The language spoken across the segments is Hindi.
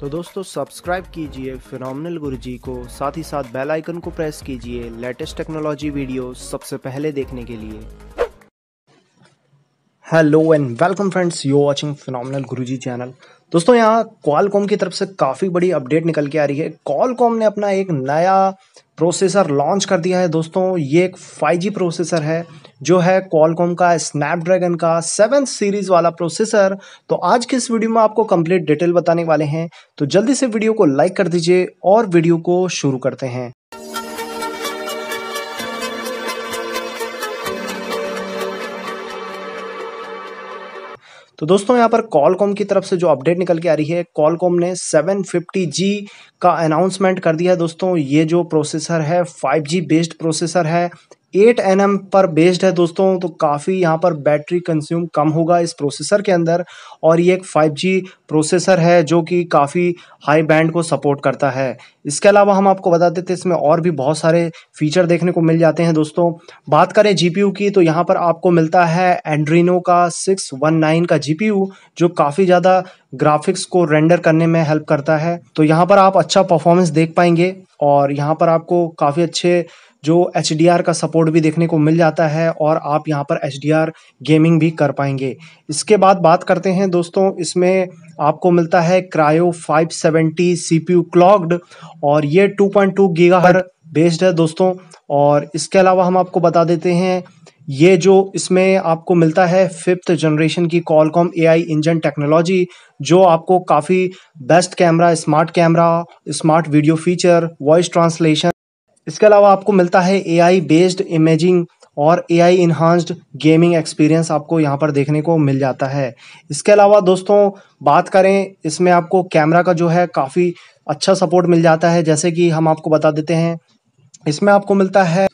तो दोस्तों सब्सक्राइब कीजिए फिनल गुरु जी को साथ ही साथ बेल आइकन को प्रेस कीजिए लेटेस्ट टेक्नोलॉजी वीडियो सबसे पहले देखने के लिए hello and welcome friends you watching phenomenal Guruji channel दोस्तों यहाँ क्वालकॉम की तरफ से काफ़ी बड़ी अपडेट निकल के आ रही है क्वालकॉम ने अपना एक नया प्रोसेसर लॉन्च कर दिया है दोस्तों ये एक 5G प्रोसेसर है जो है क्वालकॉम का स्नैपड्रैगन का सेवन सीरीज वाला प्रोसेसर तो आज के इस वीडियो में आपको कंप्लीट डिटेल बताने वाले हैं तो जल्दी से वीडियो को लाइक कर दीजिए और वीडियो को शुरू करते हैं तो दोस्तों यहाँ पर कॉलकॉम की तरफ से जो अपडेट निकल के आ रही है कॉलकॉम ने 750G का अनाउंसमेंट कर दिया है दोस्तों ये जो प्रोसेसर है 5G बेस्ड प्रोसेसर है एट एन पर बेस्ड है दोस्तों तो काफ़ी यहाँ पर बैटरी कंज्यूम कम होगा इस प्रोसेसर के अंदर और ये एक 5G प्रोसेसर है जो कि काफ़ी हाई बैंड को सपोर्ट करता है इसके अलावा हम आपको बता देते इसमें और भी बहुत सारे फीचर देखने को मिल जाते हैं दोस्तों बात करें जी की तो यहाँ पर आपको मिलता है एंड्रीनो का 619 का जी जो काफ़ी ज़्यादा ग्राफिक्स को रेंडर करने में हेल्प करता है तो यहाँ पर आप अच्छा परफॉर्मेंस देख पाएंगे और यहाँ पर आपको काफ़ी अच्छे जो एच का सपोर्ट भी देखने को मिल जाता है और आप यहाँ पर एच गेमिंग भी कर पाएंगे इसके बाद बात करते हैं दोस्तों इसमें आपको मिलता है क्रायो 570 सेवेंटी सी क्लॉक्ड और ये 2.2 पॉइंट गीगाहर बेस्ड है दोस्तों और इसके अलावा हम आपको बता देते हैं ये जो इसमें आपको मिलता है फिफ्थ जनरेशन की कॉलकॉम एआई इंजन टेक्नोलॉजी जो आपको काफ़ी best camera smart camera smart video feature voice translation इसके अलावा आपको मिलता है आई बेस्ड इमेजिंग और A I enhanced gaming experience आपको यहाँ पर देखने को मिल जाता है इसके अलावा दोस्तों बात करें इसमें आपको कैमरा का जो है काफ़ी अच्छा सपोर्ट मिल जाता है जैसे कि हम आपको बता देते हैं इसमें आपको मिलता है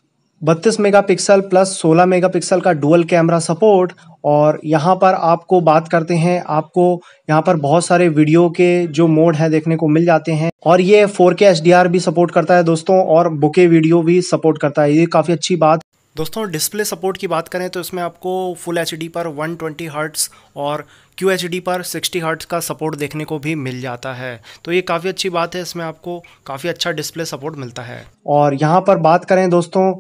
बत्तीस मेगापिक्सल प्लस 16 मेगापिक्सल का डुअल कैमरा सपोर्ट और यहाँ पर आपको बात करते हैं आपको यहाँ पर बहुत सारे वीडियो के जो मोड है देखने को मिल जाते हैं और ये 4K HDR भी सपोर्ट करता है दोस्तों और बुके वीडियो भी सपोर्ट करता है ये काफ़ी अच्छी बात दोस्तों डिस्प्ले सपोर्ट की बात करें तो इसमें आपको फुल एच पर वन ट्वेंटी हर्ट्स और क्यू एच डी पर 60 हर्ट्स का सपोर्ट देखने को भी मिल जाता है तो ये काफ़ी अच्छी बात है इसमें आपको काफ़ी अच्छा डिस्प्ले सपोर्ट मिलता है और यहाँ पर बात करें दोस्तों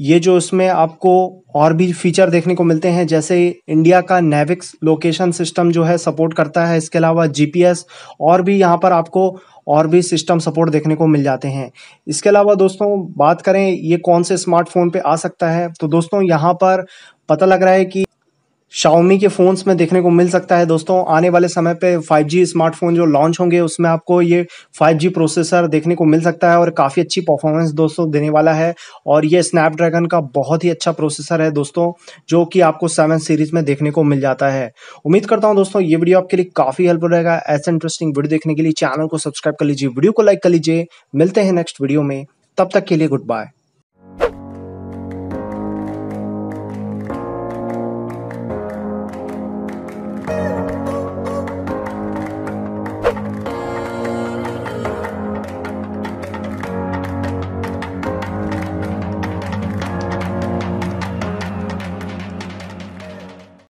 ये जो इसमें आपको और भी फीचर देखने को मिलते हैं जैसे इंडिया का नेविक्स लोकेशन सिस्टम जो है सपोर्ट करता है इसके अलावा जीपीएस और भी यहाँ पर आपको और भी सिस्टम सपोर्ट देखने को मिल जाते हैं इसके अलावा दोस्तों बात करें ये कौन से स्मार्टफोन पे आ सकता है तो दोस्तों यहाँ पर पता लग रहा है कि शाओमी के फ़ोन्स में देखने को मिल सकता है दोस्तों आने वाले समय पे 5G स्मार्टफोन जो लॉन्च होंगे उसमें आपको ये 5G प्रोसेसर देखने को मिल सकता है और काफ़ी अच्छी परफॉर्मेंस दोस्तों देने वाला है और ये स्नैपड्रैगन का बहुत ही अच्छा प्रोसेसर है दोस्तों जो कि आपको सेवन सीरीज़ में देखने को मिल जाता है उम्मीद करता हूँ दोस्तों ये वीडियो आपके लिए काफ़ी हेल्पफुल रहेगा ऐसे इंटरेस्टिंग वीडियो देखने के लिए चैनल को सब्सक्राइब कर लीजिए वीडियो को लाइक कर लीजिए मिलते हैं नेक्स्ट वीडियो में तब तक के लिए गुड बाय